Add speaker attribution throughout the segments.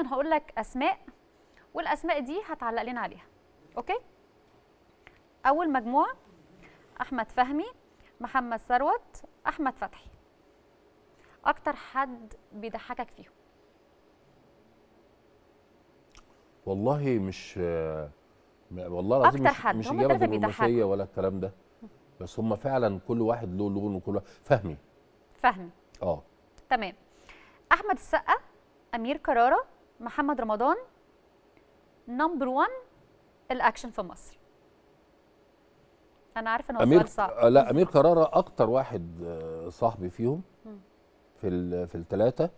Speaker 1: انا هقول لك اسماء والاسماء دي هتعلق لنا عليها اوكي اول مجموعه احمد فهمي محمد ثروت احمد فتحي اكتر حد بيضحكك فيهم
Speaker 2: والله مش والله العظيم مش, مش اجابه دبلوماسيه ولا الكلام ده بس هم فعلا كل واحد له لون وكل واحد فهمي فهمي اه
Speaker 1: تمام احمد السقا امير كراره محمد رمضان نمبر 1 الاكشن في مصر انا عارفه ان هو أمير صعب آه، لا امير كرارة
Speaker 2: اكتر واحد آه، صاحبي فيهم في في الثلاثه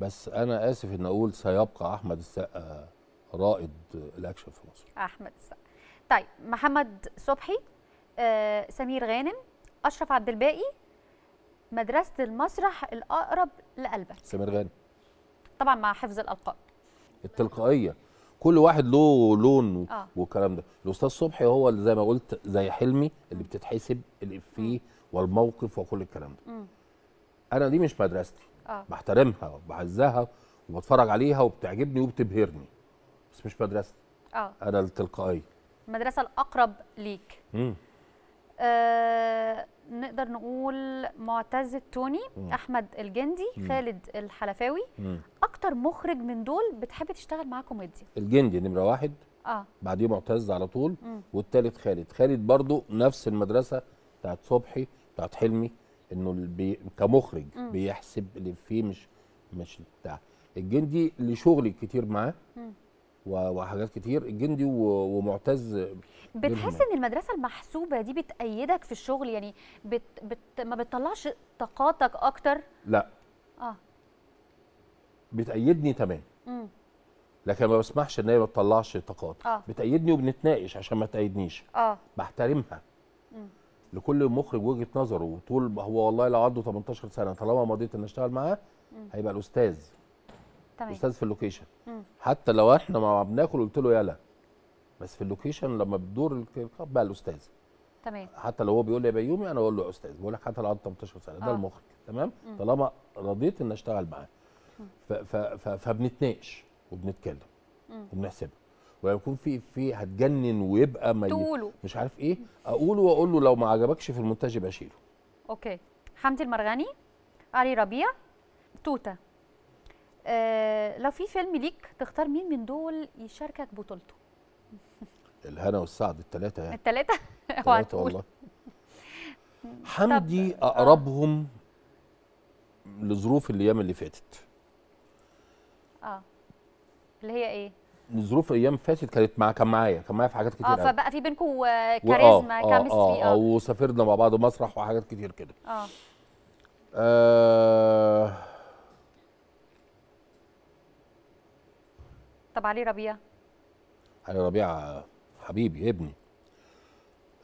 Speaker 2: بس انا اسف ان اقول سيبقى احمد السقا رائد الاكشن في مصر
Speaker 1: احمد السقا طيب محمد صبحي آه، سمير غانم اشرف عبد الباقي مدرسه المسرح الاقرب لقلبك سمير غانم طبعا مع حفظ الالقاب
Speaker 2: التلقائيه كل واحد له لون آه. والكلام ده الاستاذ صبحي هو اللي زي ما قلت زي حلمي اللي بتتحسب الافيه والموقف وكل الكلام ده م. انا دي مش مدرستي آه. بحترمها وبعزها وبتفرج عليها وبتعجبني وبتبهرني بس مش مدرستي آه. انا التلقائيه
Speaker 1: المدرسه الاقرب ليك امم آه نقدر نقول معتز التوني مم. احمد الجندي مم. خالد الحلفاوي اكتر مخرج من دول بتحب تشتغل معاه كوميديا
Speaker 2: الجندي نمره واحد اه بعديه معتز على طول مم. والتالت خالد خالد برضو نفس المدرسه بتاعت صبحي بتاعت حلمي انه بي... كمخرج مم. بيحسب اللي فيه مش مش بتاع الجندي اللي شغلي كتير معاه وحاجات كتير الجندي ومعتز بتحس
Speaker 1: ان المدرسه المحسوبه دي بتأيدك في الشغل يعني بت بت ما بتطلعش طاقاتك اكتر لا اه
Speaker 2: بتأيدني تمام لكن ما بسمحش ان هي ما تطلعش طاقات آه. بتأيدني وبنتناقش عشان ما تأيدنيش آه. بحترمها مم. لكل مخرج وجهه نظره وطول هو والله لو عنده 18 سنه طالما مضيت ان اشتغل معاه هيبقى الاستاذ تمام الاستاذ في اللوكيشن مم. حتى لو احنا ما بناكل قلت له يلا بس في اللوكيشن لما بتدور بقى الاستاذ تمام حتى لو هو بيقول لي يا بيومي انا اقول له يا استاذ بقول لك حتى لو عنده 18 سنه آه. ده المخرج تمام مم. طالما رضيت ان اشتغل معاه فبنتناقش وبنتكلم وبنحسبها ويكون في في هتجنن ويبقى ما تقوله مش عارف ايه اقوله واقول له لو ما عجبكش في المونتاج يبقى شيله
Speaker 1: اوكي حمدي المرغني علي ربيع توته آه لو في فيلم ليك تختار مين من دول يشاركك بطولته
Speaker 2: الهنا والسعد الثلاثه يعني
Speaker 1: الثلاثه اوعى والله
Speaker 2: حمدي آه. اقربهم لظروف الايام اللي فاتت
Speaker 1: اه اللي هي ايه
Speaker 2: ظروف ايام فاتت كانت مع كان معايا كان معايا في حاجات كتير اه فبقى
Speaker 1: في بينكم اه، كاريزما كيمستري اه اه, آه,
Speaker 2: وسافرنا مع بعض مسرح وحاجات كتير كده اه, آه
Speaker 1: طب علي ربيع
Speaker 2: علي ربيع حبيبي ابني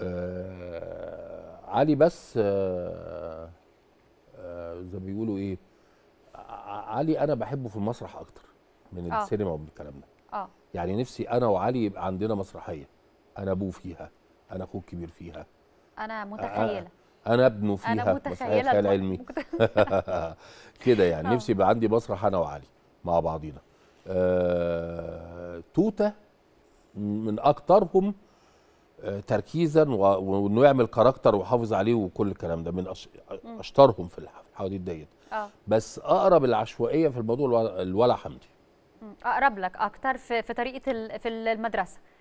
Speaker 2: آه علي بس آه آه زي ما بيقولوا ايه علي انا بحبه في المسرح اكتر من آه. السينما ومن الكلام ده اه يعني نفسي انا وعلي يبقى عندنا مسرحيه انا ابوه فيها انا اخوه الكبير فيها
Speaker 1: انا متخيله
Speaker 2: انا ابنه فيها انا متخيله خيال علمي كده يعني آه. نفسي يبقى عندي مسرح انا وعلي مع بعضينا آه... توته من اكترهم تركيزا وانه يعمل كاركتر ويحافظ عليه وكل الكلام ده من اشطرهم في الحواديت ديت آه. بس اقرب العشوائيه في الموضوع الولا حمدي
Speaker 1: اقرب لك اكتر في, في طريقه في المدرسه